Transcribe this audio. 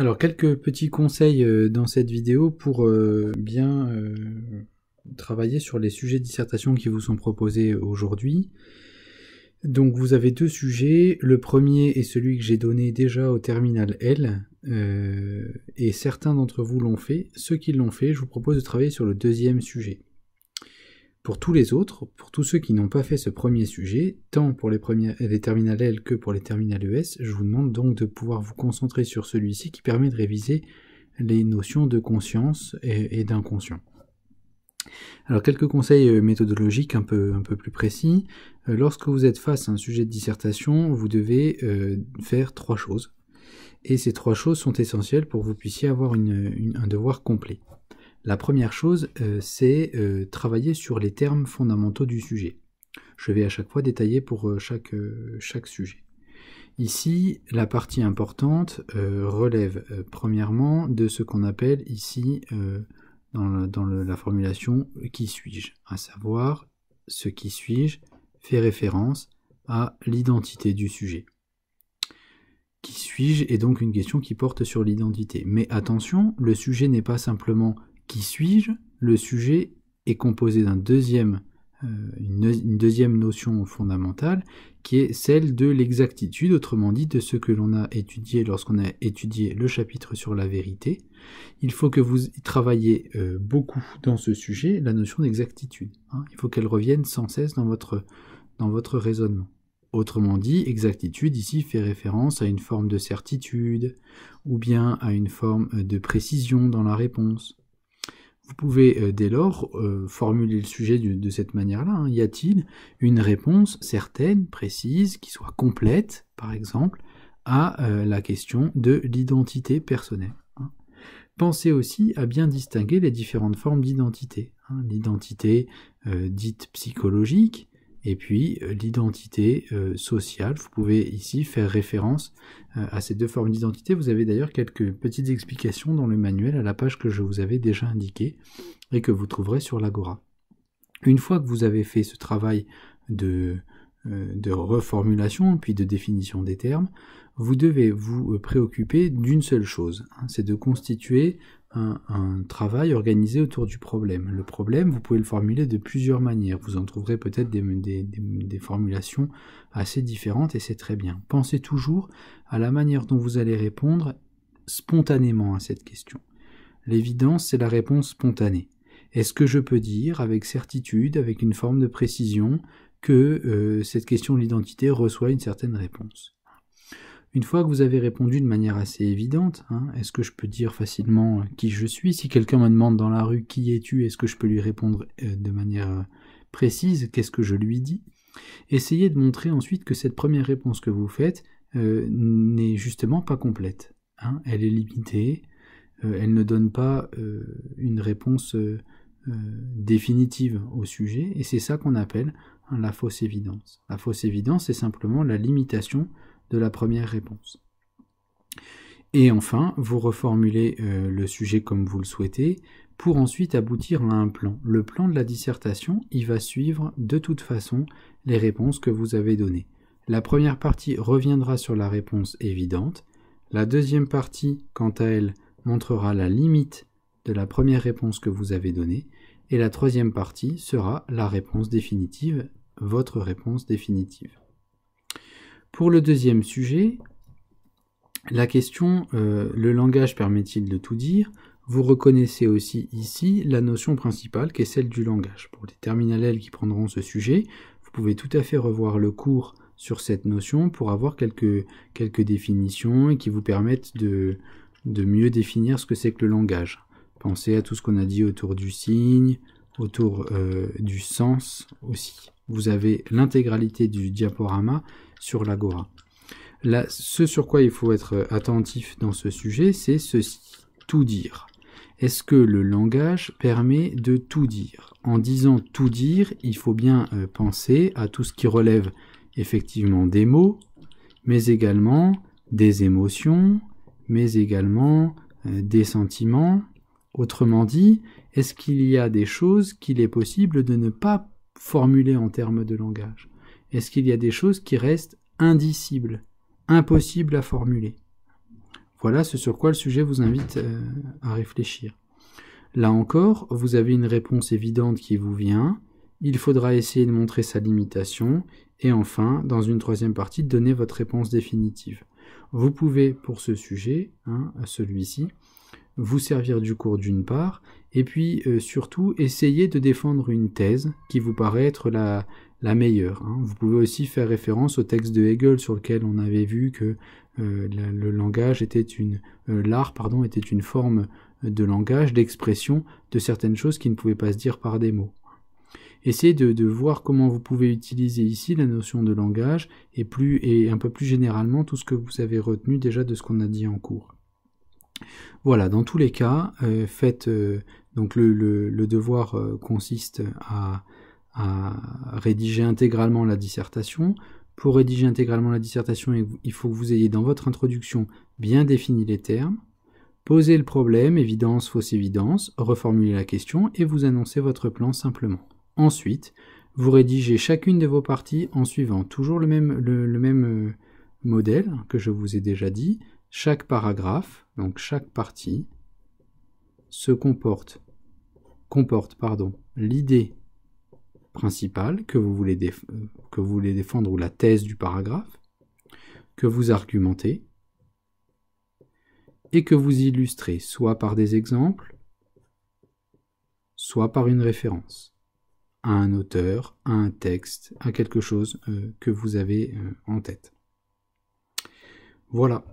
Alors quelques petits conseils euh, dans cette vidéo pour euh, bien euh, travailler sur les sujets de dissertation qui vous sont proposés aujourd'hui. Donc vous avez deux sujets. Le premier est celui que j'ai donné déjà au terminal L, et certains d'entre vous l'ont fait. Ceux qui l'ont fait, je vous propose de travailler sur le deuxième sujet. Pour tous les autres, pour tous ceux qui n'ont pas fait ce premier sujet, tant pour les, premières, les terminales L que pour les terminales ES, je vous demande donc de pouvoir vous concentrer sur celui-ci qui permet de réviser les notions de conscience et, d'inconscient. Alors quelques conseils euh, méthodologiques un peu, un peu plus précis. Euh, lorsque vous êtes face à un sujet de dissertation, vous devez euh, faire trois choses. Et ces trois choses sont essentielles pour que vous puissiez avoir un devoir complet. La première chose, euh, c'est euh, travailler sur les termes fondamentaux du sujet. Je vais à chaque fois détailler pour euh, chaque, chaque, sujet. Ici, la partie importante relève premièrement de ce qu'on appelle ici, dans, la formulation qui suis-je, à savoir ce qui suis-je fait référence à l'identité du sujet. Qui suis-je est donc une question qui porte sur l'identité. Mais attention, le sujet n'est pas simplement qui suis-je Le sujet est composé d'un deuxième, euh, une, deuxième notion fondamentale qui est celle de l'exactitude, autrement dit de ce que l'on a étudié lorsqu'on a étudié le chapitre sur la vérité. Il faut que vous travaillez euh, beaucoup dans ce sujet la notion d'exactitude. Hein. Il faut qu'elle revienne sans cesse dans votre, dans votre raisonnement. Autrement dit, exactitude ici fait référence à une forme de certitude ou bien à une forme euh, de précision dans la réponse. Vous pouvez euh, dès lors euh, formuler le sujet de, cette manière-là. Hein. Y a-t-il une réponse certaine, précise, qui soit complète, par exemple, à euh, la question de l'identité personnelle hein? Pensez aussi à bien distinguer les différentes formes d'identité. Hein. L'identité dite psychologique, et puis euh, l'identité euh, sociale. Vous pouvez ici faire référence euh, à ces deux formes d'identité. Vous avez d'ailleurs quelques petites explications dans le manuel à la page que je vous avais déjà indiquée et que vous trouverez sur l'Agora. Une fois que vous avez fait ce travail de, euh, de reformulation puis de définition des termes, vous devez vous euh, préoccuper d'une seule chose, hein, c'est de constituer un, travail organisé autour du problème. Le problème, vous pouvez le formuler de plusieurs manières, vous en trouverez peut-être des formulations assez différentes et c'est très bien. Pensez toujours à la manière dont vous allez répondre spontanément à cette question. L'évidence, c'est la réponse spontanée. Est-ce que je peux dire avec certitude, avec une forme de précision, que euh, cette question de l'identité reçoit une certaine réponse. Une fois que vous avez répondu de manière assez évidente, hein, est-ce que je peux dire facilement euh, qui je suis Si quelqu'un me demande dans la rue qui es-tu, est-ce que je peux lui répondre euh, de manière précise Qu'est-ce que je lui dis Essayez de montrer ensuite que cette première réponse que vous faites n'est justement pas complète. Hein. elle est limitée, elle ne donne pas une réponse euh, définitive au sujet, et c'est ça qu'on appelle la fausse évidence. La fausse évidence, c'est simplement la limitation de la première réponse. Et enfin, vous reformulez euh, le sujet comme vous le souhaitez pour ensuite aboutir à un plan. Le plan de la dissertation, il va suivre de toute façon les réponses que vous avez données. La première partie reviendra sur la réponse évidente. La deuxième partie, quant à elle, montrera la limite c'est la première réponse que vous avez donnée, et la troisième partie sera la réponse définitive, votre réponse définitive. Pour le deuxième sujet, la question euh, le langage permet-il de tout dire Vous reconnaissez aussi ici la notion principale qui est celle du langage. Pour les terminales qui prendront ce sujet, vous pouvez tout à fait revoir le cours sur cette notion pour avoir quelques, quelques définitions et qui vous permettent de mieux définir ce que c'est que le langage. Pensez à tout ce qu'on a dit autour du signe, autour euh, du sens aussi. Vous avez l'intégralité du diaporama sur l'agora. ce sur quoi il faut être attentif dans ce sujet, c'est ceci, tout dire. Est-ce que le langage permet de tout dire En disant tout dire, il faut bien euh, penser à tout ce qui relève effectivement des mots, mais également des émotions, mais également euh, des sentiments, Autrement dit, est-ce qu'il y a des choses qu'il est possible de ne pas formuler en termes de langage Est-ce qu'il y a des choses qui restent indicibles, impossibles à formuler Voilà ce sur quoi le sujet vous invite euh, à réfléchir. Là encore, vous avez une réponse évidente qui vous vient, il faudra essayer de montrer sa limitation, et enfin, dans une troisième partie, donner votre réponse définitive. Vous pouvez, pour ce sujet, hein, celui-ci, vous servir du cours d'une part, et puis euh, surtout essayer de défendre une thèse qui vous paraît être la, la meilleure. Hein. Vous pouvez aussi faire référence au texte de Hegel sur lequel on avait vu que euh, le langage était une euh, l'art pardon était une forme de langage, d'expression de certaines choses qui ne pouvaient pas se dire par des mots. Essayez de, de, voir comment vous pouvez utiliser ici la notion de langage et plus et un peu plus généralement tout ce que vous avez retenu déjà de ce qu'on a dit en cours. Voilà, dans tous les cas, euh, faites euh, donc le, devoir euh, consiste à, rédiger intégralement la dissertation. Pour rédiger intégralement la dissertation, il faut que vous ayez dans votre introduction bien défini les termes, poser le problème, évidence, fausse évidence, reformuler la question et vous annoncez votre plan simplement. Ensuite, vous rédigez chacune de vos parties en suivant toujours le même modèle que je vous ai déjà dit, chaque paragraphe, donc chaque partie, se comporte, comporte pardon, l'idée principale que vous, voulez que vous voulez défendre ou la thèse du paragraphe, que vous argumentez et que vous illustrez soit par des exemples, soit par une référence à un auteur, à un texte, à quelque chose euh, que vous avez euh, en tête. Voilà.